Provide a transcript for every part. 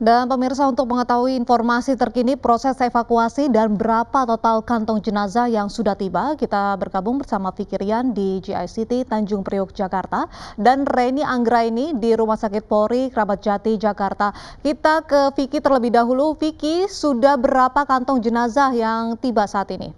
Dan pemirsa untuk mengetahui informasi terkini proses evakuasi dan berapa total kantong jenazah yang sudah tiba, kita bergabung bersama Fikirian di GICT Tanjung Priok, Jakarta. Dan Reni Anggraini di Rumah Sakit Polri, Kerabat Jati, Jakarta. Kita ke Vicky terlebih dahulu. Vicky, sudah berapa kantong jenazah yang tiba saat ini?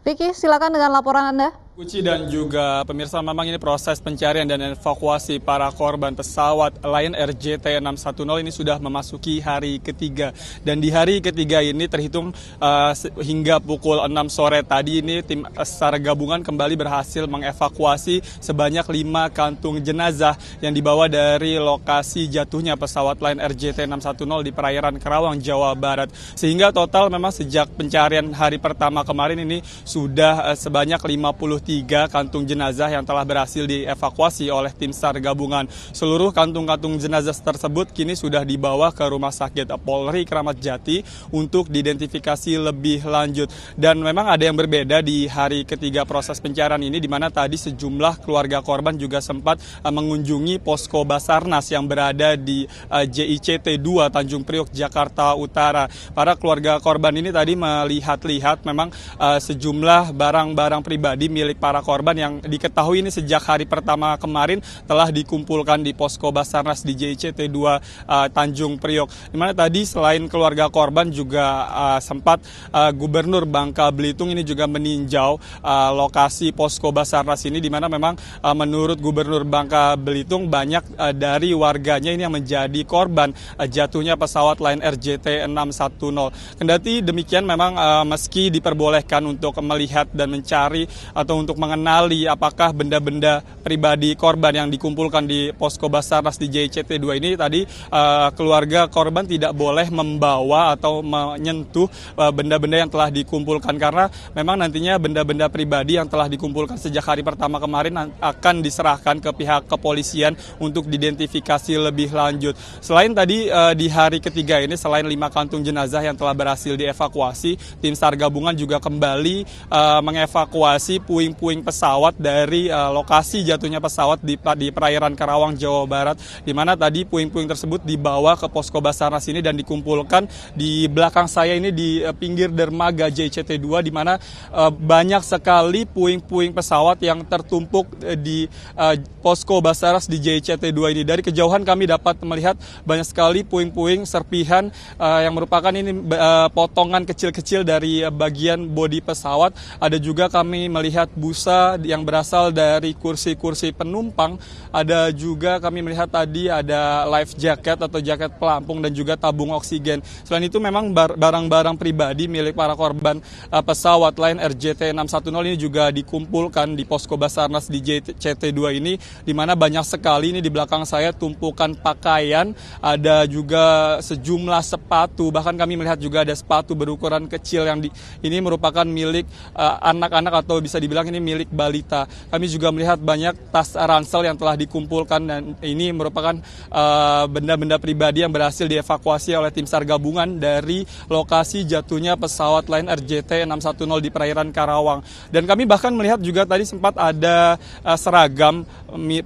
Vicky, silakan dengan laporan Anda. Kuci dan juga pemirsa memang ini proses pencarian dan evakuasi para korban pesawat Lion Air JT610 ini sudah memasuki hari ketiga dan di hari ketiga ini terhitung uh, hingga pukul 6 sore tadi ini tim eh, SAR gabungan kembali berhasil mengevakuasi sebanyak 5 kantung jenazah yang dibawa dari lokasi jatuhnya pesawat Lion Air JT610 di perairan Kerawang, Jawa Barat sehingga total memang sejak pencarian hari pertama kemarin ini sudah uh, sebanyak 53 tiga kantung jenazah yang telah berhasil dievakuasi oleh tim SAR gabungan. Seluruh kantung-kantung jenazah tersebut kini sudah dibawa ke rumah sakit Polri Kramat Jati untuk diidentifikasi lebih lanjut. Dan memang ada yang berbeda di hari ketiga proses pencarian ini di mana tadi sejumlah keluarga korban juga sempat eh, mengunjungi posko Basarnas yang berada di eh, JICT 2 Tanjung Priok Jakarta Utara. Para keluarga korban ini tadi melihat-lihat memang eh, sejumlah barang-barang pribadi milik milik para korban yang diketahui ini sejak hari pertama kemarin telah dikumpulkan di posko Basarnas di JICT 2 uh, eh, Tanjung Priok. Dimana tadi selain keluarga korban juga uh, sempat uh, Gubernur Bangka Belitung ini juga meninjau uh, lokasi posko Basarnas ini dimana memang uh, menurut Gubernur Bangka Belitung banyak uh, dari warganya ini yang menjadi korban uh, jatuhnya pesawat Lion Air JT 610. Kendati demikian memang uh, meski diperbolehkan untuk melihat dan mencari atau untuk mengenali apakah benda-benda pribadi korban yang dikumpulkan di posko Basarnas di JCT2 ini tadi uh, keluarga korban tidak boleh membawa atau menyentuh eh, benda-benda uh, yang telah dikumpulkan karena memang nantinya benda-benda pribadi yang telah dikumpulkan sejak hari pertama kemarin akan diserahkan ke pihak kepolisian untuk diidentifikasi lebih lanjut. Selain tadi uh, di hari ketiga ini selain lima kantung jenazah yang telah berhasil dievakuasi, tim SAR gabungan juga kembali uh, mengevakuasi puing puing-puing pesawat dari uh, lokasi jatuhnya pesawat di, di perairan Karawang, Jawa Barat, di mana tadi puing-puing tersebut dibawa ke posko Basarnas ini dan dikumpulkan di belakang saya ini di uh, pinggir dermaga JCT2, e di mana uh, banyak sekali puing-puing pesawat yang tertumpuk uh, di uh, posko Basarnas di JCT2 e ini. Dari kejauhan kami dapat melihat banyak sekali puing-puing serpihan uh, yang merupakan ini uh, potongan kecil-kecil dari uh, bagian bodi pesawat. Ada juga kami melihat busa yang berasal dari kursi-kursi penumpang. Ada juga kami melihat tadi ada life jacket atau jaket pelampung dan juga tabung oksigen. Selain itu memang barang-barang pribadi milik para korban eh, pesawat pesawat lain RJT 610 ini juga dikumpulkan di posko Basarnas di JCT 2 ini di mana banyak sekali ini di belakang saya tumpukan pakaian, ada juga sejumlah sepatu, bahkan kami melihat juga ada sepatu berukuran kecil yang di, ini merupakan milik eh, anak-anak uh, anak -anak atau bisa dibilang ini milik balita. Kami juga melihat banyak tas ransel yang telah dikumpulkan dan ini merupakan eh, benda-benda uh, pribadi yang berhasil dievakuasi oleh tim SAR gabungan dari lokasi jatuhnya pesawat Lion Air JT 610 di perairan Karawang. Dan kami bahkan melihat juga tadi sempat ada uh, seragam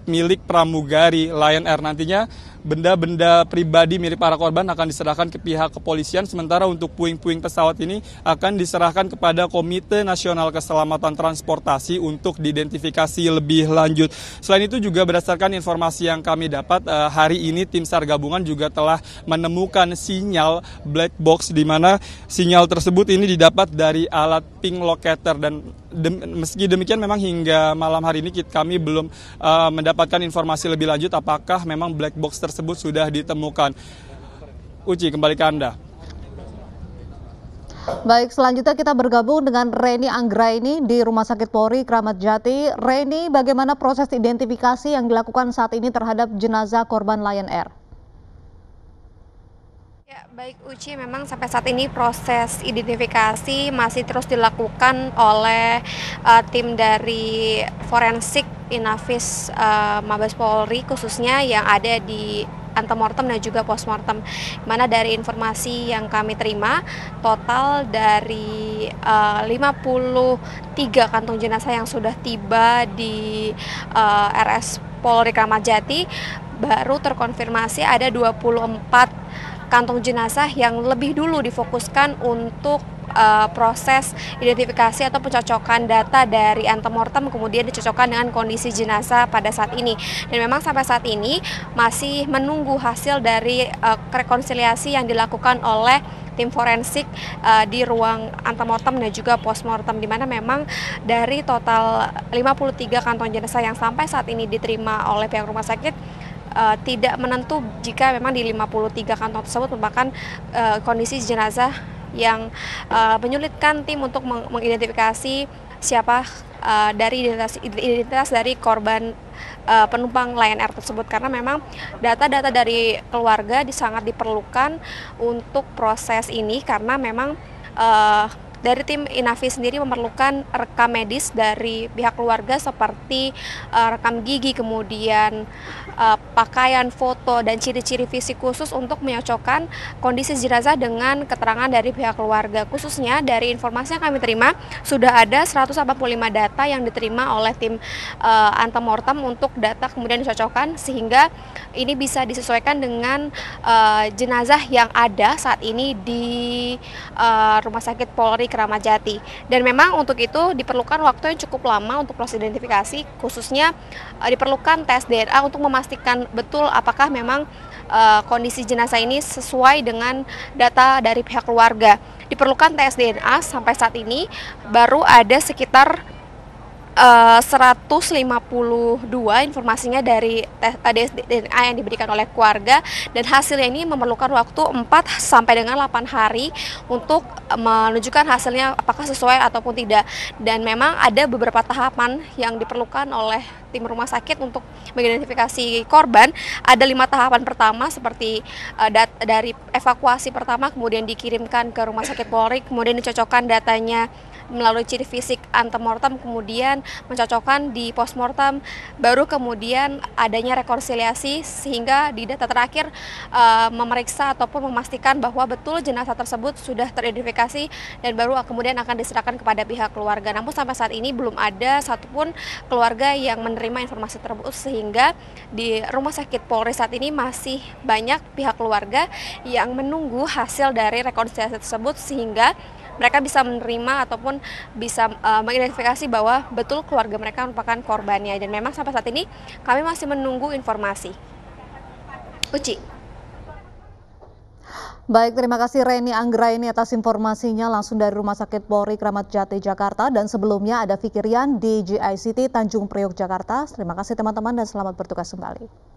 milik pramugari Lion Air nantinya benda-benda pribadi milik para korban akan diserahkan ke pihak kepolisian sementara untuk puing-puing pesawat ini akan diserahkan kepada Komite Nasional Keselamatan Transportasi untuk diidentifikasi lebih lanjut. Selain itu juga berdasarkan informasi yang kami dapat eh, hari ini tim SAR gabungan juga telah menemukan sinyal black box di mana sinyal tersebut ini didapat dari alat ping locator dan dem, meski demikian memang hingga malam hari ini kita, kami belum uh, mendapatkan informasi lebih lanjut apakah memang black box tersebut sudah ditemukan. Uci, kembali ke Anda. Baik, selanjutnya kita bergabung dengan Reni Anggraini di Rumah Sakit Polri Kramat Jati. Reni, bagaimana proses identifikasi yang dilakukan saat ini terhadap jenazah korban Lion Air? Ya, baik Uci, memang sampai saat ini proses identifikasi masih terus dilakukan oleh uh, tim dari forensik Inavis uh, eh, Mabes Polri khususnya yang ada di antemortem dan juga postmortem. Mana dari informasi yang kami terima, total dari uh, 53 kantung jenazah yang sudah tiba di uh, eh, RS Polri Kramat Jati baru terkonfirmasi ada 24 kantong jenazah yang lebih dulu difokuskan untuk eh, proses identifikasi atau pencocokan data dari antemortem kemudian dicocokkan dengan kondisi jenazah pada saat ini. Dan memang sampai saat ini masih menunggu hasil dari uh, rekonsiliasi yang dilakukan oleh tim forensik uh, di ruang antemortem dan juga postmortem di mana memang dari total 53 kantong jenazah yang sampai saat ini diterima oleh pihak rumah sakit uh, tidak menentu jika memang di 53 kantong tersebut merupakan uh, kondisi jenazah yang uh, menyulitkan tim untuk meng mengidentifikasi siapa uh, dari identitas, identitas dari korban uh, penumpang Lion Air tersebut karena memang data-data dari keluarga sangat diperlukan untuk proses ini karena memang uh, dari tim inafis sendiri memerlukan rekam medis dari pihak keluarga seperti uh, rekam gigi kemudian uh, pakaian, foto, dan ciri-ciri fisik khusus untuk menyocokkan kondisi jenazah dengan keterangan dari pihak keluarga. Khususnya dari informasi yang kami terima, sudah ada 185 data yang diterima oleh tim uh, antemortem untuk data kemudian disocokkan sehingga ini bisa disesuaikan dengan uh, jenazah yang ada saat ini di uh, Rumah Sakit Polri Kramat Dan memang untuk itu diperlukan waktu yang cukup lama untuk proses identifikasi, khususnya uh, diperlukan tes DNA untuk memastikan memastikan betul apakah memang uh, kondisi jenazah ini sesuai dengan data dari pihak keluarga. Diperlukan tes DNA sampai saat ini baru ada sekitar Eh, puluh 152 informasinya dari tes eh, DNA yang diberikan oleh keluarga dan hasilnya ini memerlukan waktu 4 sampai dengan 8 hari untuk menunjukkan hasilnya apakah sesuai ataupun tidak dan memang ada beberapa tahapan yang diperlukan oleh tim rumah sakit untuk mengidentifikasi korban ada lima tahapan pertama seperti eh, dari evakuasi pertama kemudian dikirimkan ke rumah sakit Polri kemudian dicocokkan datanya melalui ciri fisik antemortem kemudian mencocokkan di postmortem baru kemudian adanya rekonsiliasi sehingga di data terakhir e, memeriksa ataupun memastikan bahwa betul jenazah tersebut sudah teridentifikasi dan baru kemudian akan diserahkan kepada pihak keluarga. Namun sampai saat ini belum ada satupun keluarga yang menerima informasi tersebut sehingga di rumah sakit Polri saat ini masih banyak pihak keluarga yang menunggu hasil dari rekonsiliasi tersebut sehingga mereka bisa menerima ataupun bisa uh, mengidentifikasi bahwa betul keluarga mereka merupakan korbannya dan memang sampai saat ini kami masih menunggu informasi. Uci. Baik, terima kasih Reni ini atas informasinya langsung dari Rumah Sakit Polri Kramat Jati Jakarta dan sebelumnya ada Fikirian di GICT Tanjung Priok Jakarta. Terima kasih teman-teman dan selamat bertugas kembali.